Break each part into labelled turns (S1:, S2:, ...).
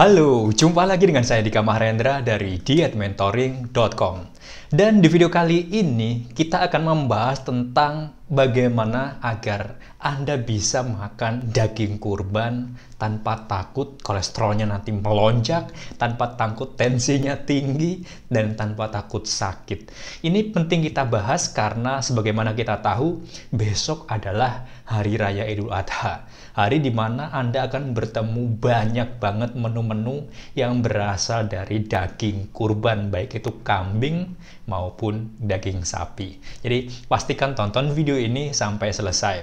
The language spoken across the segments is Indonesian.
S1: Halo, jumpa lagi dengan saya Dika Mahendra dari dietmentoring.com. Dan di video kali ini kita akan membahas tentang bagaimana agar Anda bisa makan daging kurban tanpa takut kolesterolnya nanti melonjak, tanpa takut tensinya tinggi, dan tanpa takut sakit. Ini penting kita bahas karena sebagaimana kita tahu, besok adalah Hari Raya Idul Adha. Hari di mana Anda akan bertemu banyak banget menu-menu yang berasal dari daging kurban, baik itu kambing, maupun daging sapi. Jadi pastikan tonton video ini sampai selesai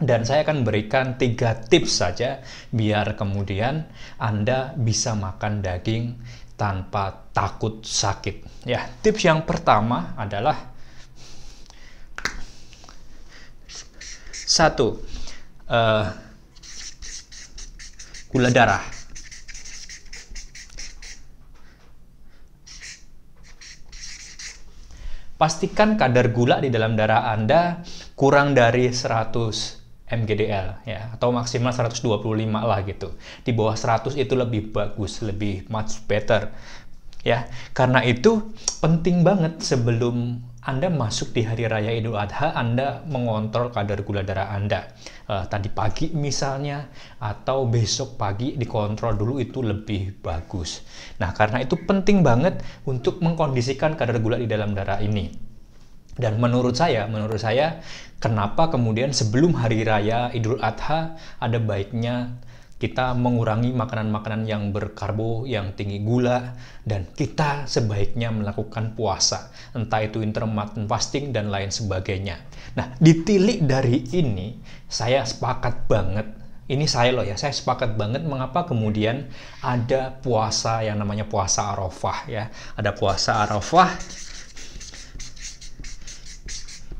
S1: dan saya akan berikan tiga tips saja biar kemudian Anda bisa makan daging tanpa takut sakit. Ya, tips yang pertama adalah satu uh, gula darah. pastikan kadar gula di dalam darah Anda kurang dari 100 mgdl ya atau maksimal 125 lah gitu. Di bawah 100 itu lebih bagus, lebih much better. Ya, karena itu penting banget sebelum anda masuk di hari raya Idul Adha, Anda mengontrol kadar gula darah Anda. Uh, tadi pagi misalnya, atau besok pagi dikontrol dulu itu lebih bagus. Nah, karena itu penting banget untuk mengkondisikan kadar gula di dalam darah ini. Dan menurut saya, menurut saya, kenapa kemudian sebelum hari raya Idul Adha ada baiknya kita mengurangi makanan-makanan yang berkarbo, yang tinggi gula, dan kita sebaiknya melakukan puasa, entah itu intermittent fasting dan lain sebagainya. Nah, ditilik dari ini, saya sepakat banget. Ini saya loh ya, saya sepakat banget mengapa kemudian ada puasa yang namanya puasa Arafah ya. Ada puasa Arafah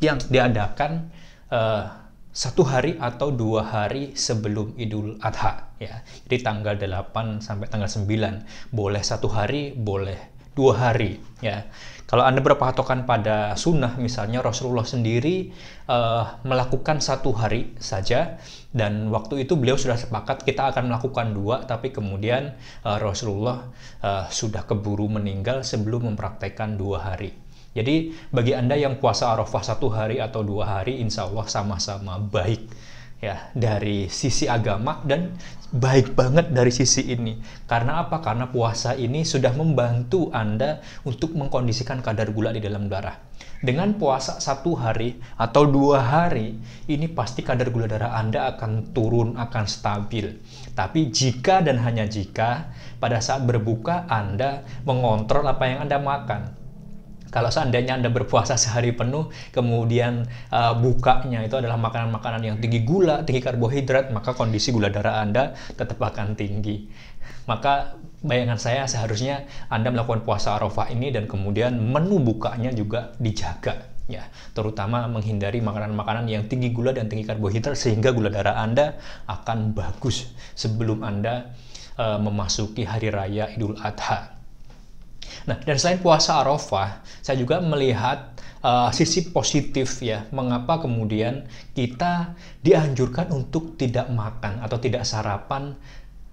S1: yang diadakan uh, satu hari atau dua hari sebelum Idul Adha ya. Jadi tanggal 8 sampai tanggal 9 boleh satu hari, boleh dua hari ya. Kalau Anda berpatokan pada sunnah misalnya Rasulullah sendiri uh, melakukan satu hari saja dan waktu itu beliau sudah sepakat kita akan melakukan dua tapi kemudian uh, Rasulullah uh, sudah keburu meninggal sebelum mempraktekkan dua hari jadi bagi Anda yang puasa Arafah satu hari atau dua hari, insya Allah sama-sama baik ya dari sisi agama dan baik banget dari sisi ini. Karena apa? Karena puasa ini sudah membantu Anda untuk mengkondisikan kadar gula di dalam darah. Dengan puasa satu hari atau dua hari, ini pasti kadar gula darah Anda akan turun, akan stabil. Tapi jika dan hanya jika, pada saat berbuka Anda mengontrol apa yang Anda makan kalau seandainya Anda berpuasa sehari penuh, kemudian uh, bukanya itu adalah makanan-makanan yang tinggi gula, tinggi karbohidrat, maka kondisi gula darah Anda tetap akan tinggi. Maka bayangan saya seharusnya Anda melakukan puasa Arafah ini dan kemudian menu bukanya juga dijaga ya, terutama menghindari makanan-makanan yang tinggi gula dan tinggi karbohidrat sehingga gula darah Anda akan bagus sebelum Anda uh, memasuki hari raya Idul Adha. Nah, dan selain puasa Arafah, saya juga melihat uh, sisi positif ya, mengapa kemudian kita dianjurkan untuk tidak makan atau tidak sarapan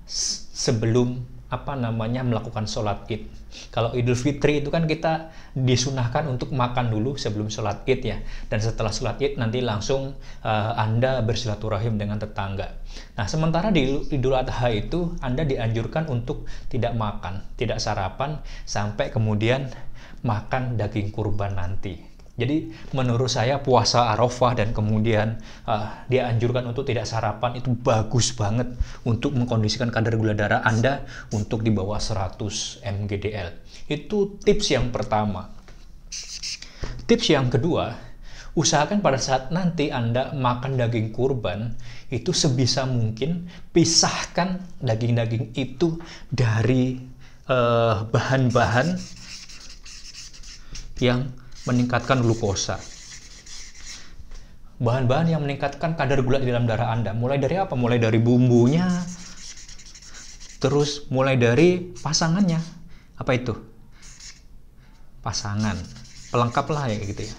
S1: sebelum apa namanya melakukan sholat id. Kalau Idul Fitri itu kan kita disunahkan untuk makan dulu sebelum sholat id ya, dan setelah sholat id nanti langsung uh, anda bersilaturahim dengan tetangga. Nah sementara di Idul Adha itu anda dianjurkan untuk tidak makan, tidak sarapan sampai kemudian makan daging kurban nanti. Jadi menurut saya puasa Arafah dan kemudian uh, eh, dia anjurkan untuk tidak sarapan itu bagus banget untuk mengkondisikan kadar gula darah Anda untuk di bawah 100 mgdl. Itu tips yang pertama. Tips yang kedua, usahakan pada saat nanti Anda makan daging kurban itu sebisa mungkin pisahkan daging-daging itu dari eh, bahan-bahan uh, bahan -bahan yang meningkatkan glukosa. Bahan-bahan yang meningkatkan kadar gula di dalam darah Anda, mulai dari apa? Mulai dari bumbunya, terus mulai dari pasangannya. Apa itu? Pasangan. Pelengkap lah ya gitu ya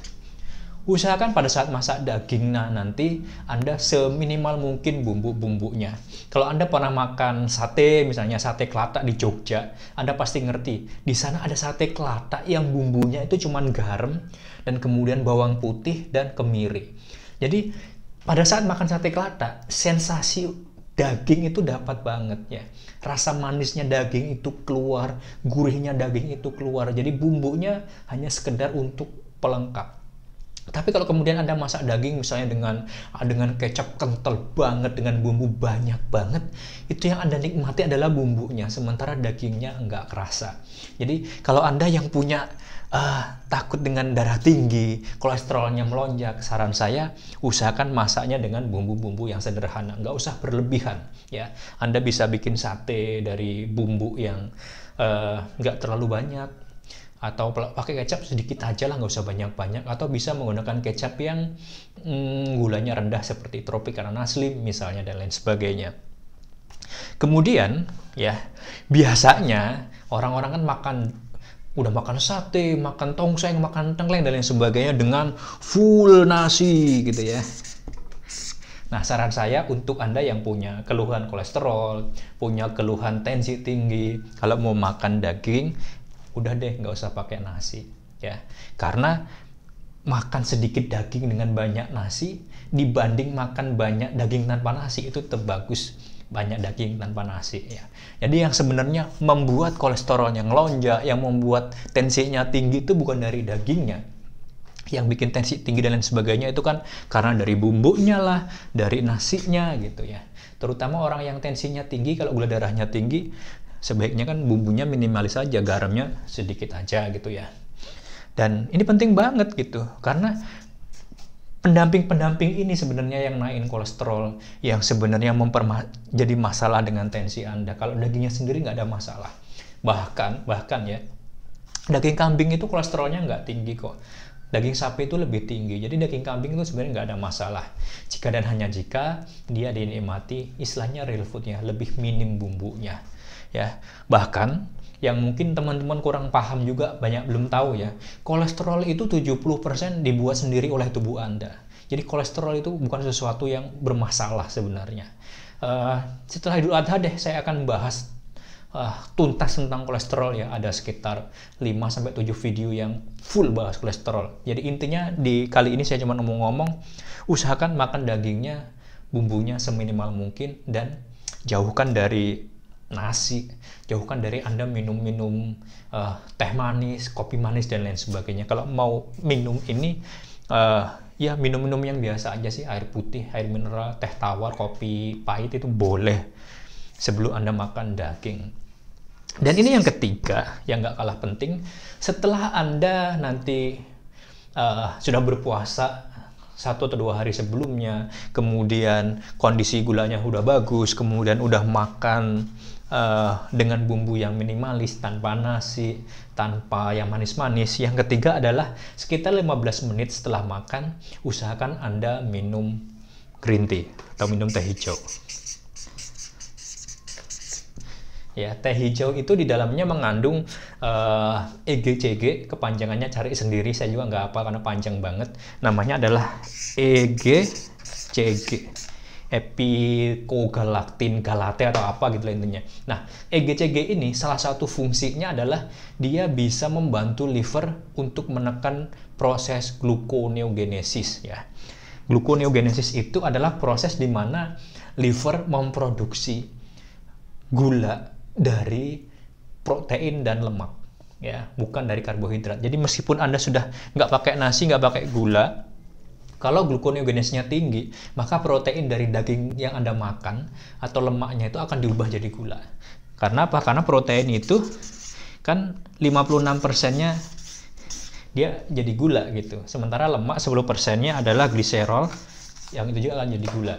S1: usahakan pada saat masak daging nah nanti Anda seminimal mungkin bumbu-bumbunya. Kalau Anda pernah makan sate, misalnya sate kelatak di Jogja, Anda pasti ngerti. Di sana ada sate kelatak yang bumbunya itu cuman garam dan kemudian bawang putih dan kemiri. Jadi pada saat makan sate kelatak, sensasi daging itu dapat banget ya. Rasa manisnya daging itu keluar, gurihnya daging itu keluar. Jadi bumbunya hanya sekedar untuk pelengkap. Tapi kalau kemudian Anda masak daging misalnya dengan ah, dengan kecap kental banget, dengan bumbu banyak banget, itu yang Anda nikmati adalah bumbunya, sementara dagingnya enggak kerasa. Jadi kalau Anda yang punya uh, takut dengan darah tinggi, kolesterolnya melonjak, saran saya usahakan masaknya dengan bumbu-bumbu yang sederhana, enggak usah berlebihan. Ya, Anda bisa bikin sate dari bumbu yang eh, nggak uh, terlalu banyak, atau pakai kecap sedikit aja lah nggak usah banyak-banyak atau bisa menggunakan kecap yang mm, gulanya rendah seperti tropik karena asli misalnya dan lain sebagainya kemudian ya biasanya orang-orang kan makan udah makan sate, makan tongseng, makan tengkleng dan lain sebagainya dengan full nasi gitu ya. Nah, saran saya untuk Anda yang punya keluhan kolesterol, punya keluhan tensi tinggi, kalau mau makan daging, udah deh nggak usah pakai nasi ya karena makan sedikit daging dengan banyak nasi dibanding makan banyak daging tanpa nasi itu terbagus banyak daging tanpa nasi ya. Jadi yang sebenarnya membuat kolesterol yang lonjak yang membuat tensinya tinggi itu bukan dari dagingnya. Yang bikin tensi tinggi dan lain sebagainya itu kan karena dari bumbunya lah, dari nasinya gitu ya. Terutama orang yang tensinya tinggi kalau gula darahnya tinggi, sebaiknya kan bumbunya minimalis aja, garamnya sedikit aja gitu ya. Dan ini penting banget gitu, karena pendamping-pendamping ini sebenarnya yang naikin kolesterol, yang sebenarnya memperma jadi masalah dengan tensi Anda. Kalau dagingnya sendiri nggak ada masalah. Bahkan, bahkan ya, daging kambing itu kolesterolnya nggak tinggi kok daging sapi itu lebih tinggi. Jadi daging kambing itu sebenarnya nggak ada masalah. Jika dan hanya jika dia dinikmati, istilahnya real foodnya lebih minim bumbunya. Ya, bahkan yang mungkin teman-teman kurang paham juga banyak belum tahu ya. Kolesterol itu 70% dibuat sendiri oleh tubuh Anda. Jadi kolesterol itu bukan sesuatu yang bermasalah sebenarnya. Uh, setelah Idul Adha deh saya akan bahas uh, tuntas tentang kolesterol ya ada sekitar 5 sampai 7 video yang full bahas kolesterol. Jadi intinya di kali ini saya cuma ngomong-ngomong usahakan makan dagingnya bumbunya seminimal mungkin dan jauhkan dari nasi, jauhkan dari Anda minum-minum uh, teh manis, kopi manis dan lain sebagainya. Kalau mau minum ini uh, ya minum-minum yang biasa aja sih, air putih, air mineral, teh tawar, kopi pahit itu boleh sebelum Anda makan daging. Dan ini yang ketiga, yang nggak kalah penting, setelah Anda nanti uh, sudah berpuasa satu atau dua hari sebelumnya, kemudian kondisi gulanya udah bagus, kemudian udah makan uh, dengan bumbu yang minimalis, tanpa nasi, tanpa yang manis-manis. Yang ketiga adalah sekitar 15 menit setelah makan, usahakan Anda minum green tea atau minum teh hijau ya teh hijau itu di dalamnya mengandung uh, eh, EGCG kepanjangannya cari sendiri saya juga nggak apa karena panjang banget namanya adalah EGCG epikogalaktin galate atau apa gitu lah intinya. Nah, EGCG ini salah satu fungsinya adalah dia bisa membantu liver untuk menekan proses gluconeogenesis ya. Gluconeogenesis itu adalah proses di mana liver memproduksi gula dari protein dan lemak ya bukan dari karbohidrat jadi meskipun anda sudah nggak pakai nasi nggak pakai gula kalau glukoneogenesnya tinggi, maka protein dari daging yang Anda makan atau lemaknya itu akan diubah jadi gula. Karena apa? Karena protein itu kan 56 persennya dia jadi gula gitu. Sementara lemak 10 persennya adalah gliserol yang itu juga akan jadi gula.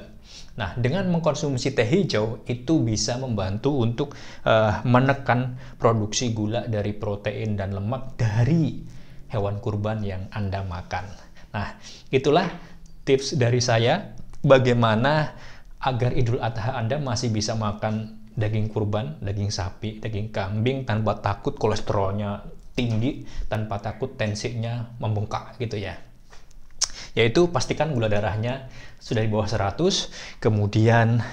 S1: Nah, dengan mengkonsumsi teh hijau itu bisa membantu untuk uh, menekan produksi gula dari protein dan lemak dari hewan kurban yang Anda makan. Nah, itulah tips dari saya bagaimana agar Idul Adha Anda masih bisa makan daging kurban, daging sapi, daging kambing tanpa takut kolesterolnya tinggi, tanpa takut tensinya membengkak gitu ya. Yaitu pastikan gula darahnya sudah di bawah 100 kemudian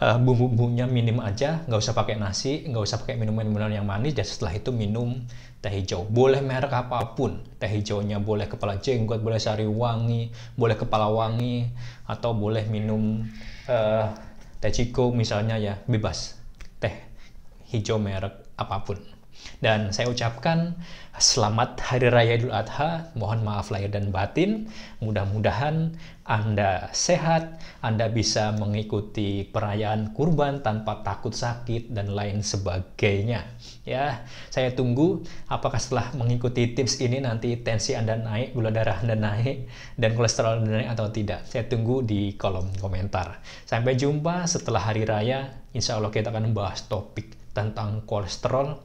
S1: uh, bumbu-bumbunya minim aja nggak usah pakai nasi nggak usah pakai minuman-minuman yang manis dan setelah itu minum teh hijau boleh merek apapun teh hijaunya boleh kepala jenggot boleh sari wangi boleh kepala wangi atau boleh minum uh, teh ciko misalnya ya bebas teh hijau merek apapun dan saya ucapkan selamat Hari Raya Idul Adha, mohon maaf lahir dan batin. Mudah-mudahan Anda sehat, Anda bisa mengikuti perayaan kurban tanpa takut sakit dan lain sebagainya. Ya, saya tunggu apakah setelah mengikuti tips ini nanti tensi Anda naik, gula darah Anda naik, dan kolesterol Anda naik atau tidak. Saya tunggu di kolom komentar. Sampai jumpa setelah Hari Raya, insya Allah kita akan membahas topik tentang kolesterol,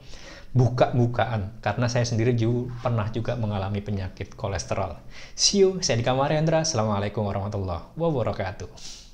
S1: buka-bukaan karena saya sendiri juga pernah juga mengalami penyakit kolesterol. See you, saya Dika Marendra. Assalamualaikum warahmatullahi wabarakatuh.